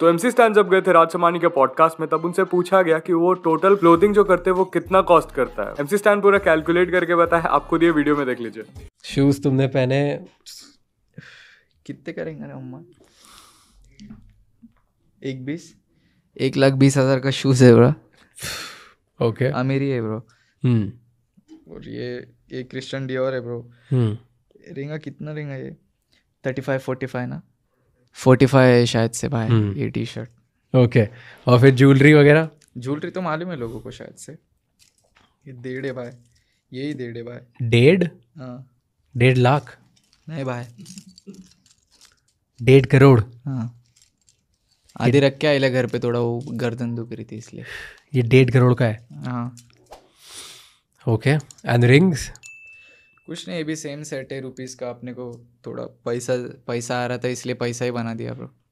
तो MC stand जब गए थे राजसमानी के पॉडकास्ट में तब उनसे पूछा गया कि वो टोटल क्लोथिंग जो करते हैं वो कितना कॉस्ट करता है एमसी स्टैंड पूरा कैलकुलेट करके बताया आप खुद ये वीडियो में देख लीजिए शूज तुमने पहने कितने करेंगे ना अम्मा एक बीस एक लाख बीस हजार का शूज है ब्रा ओके okay. अमेरी है ब्रो हम्म और ये एक क्रिस्टन डियोर है ब्रो हम्म रिंगा कितना रिंगा ये थर्टी फाइव फोर्टी फाइव ना फोर्टी फाइव शायद से भाई हम्म। ये टी शर्ट ओके और फिर ज्वेलरी वगैरह ज्वेलरी तो मालूम है लोगों को शायद से ये डेढ़ है भाई यही डेढ़ है भाई डेढ़ हाँ डेढ़ लाख नहीं भाई डेढ़ करोड़ हाँ आधी रख के आईला घर पे थोड़ा वो गर्दन दुख रही थी इसलिए ये डेढ़ करोड़ का है हाँ ओके एंड रिंग्स कुछ नहीं अभी सेम सेट है रुपीज़ का अपने को थोड़ा पैसा पैसा आ रहा था इसलिए पैसा ही बना दिया ब्रो